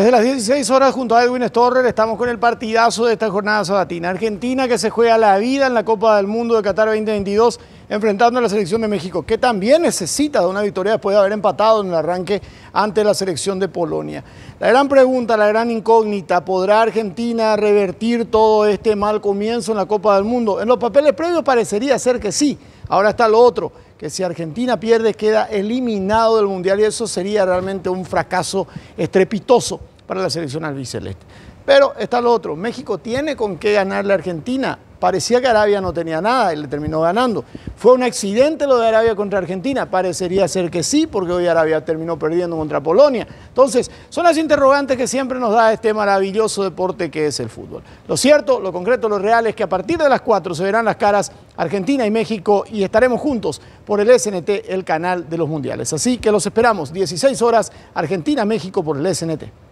Desde las 16 horas junto a Edwin Storrer estamos con el partidazo de esta jornada sabatina. Argentina que se juega la vida en la Copa del Mundo de Qatar 2022 enfrentando a la selección de México, que también necesita de una victoria después de haber empatado en el arranque ante la selección de Polonia. La gran pregunta, la gran incógnita, ¿podrá Argentina revertir todo este mal comienzo en la Copa del Mundo? En los papeles previos parecería ser que sí. Ahora está lo otro, que si Argentina pierde queda eliminado del Mundial y eso sería realmente un fracaso estrepitoso para la selección albiceleste. Pero está lo otro, México tiene con qué ganar la Argentina. Parecía que Arabia no tenía nada y le terminó ganando. ¿Fue un accidente lo de Arabia contra Argentina? Parecería ser que sí, porque hoy Arabia terminó perdiendo contra Polonia. Entonces, son las interrogantes que siempre nos da este maravilloso deporte que es el fútbol. Lo cierto, lo concreto, lo real es que a partir de las 4 se verán las caras Argentina y México y estaremos juntos por el SNT, el canal de los mundiales. Así que los esperamos, 16 horas, Argentina-México por el SNT.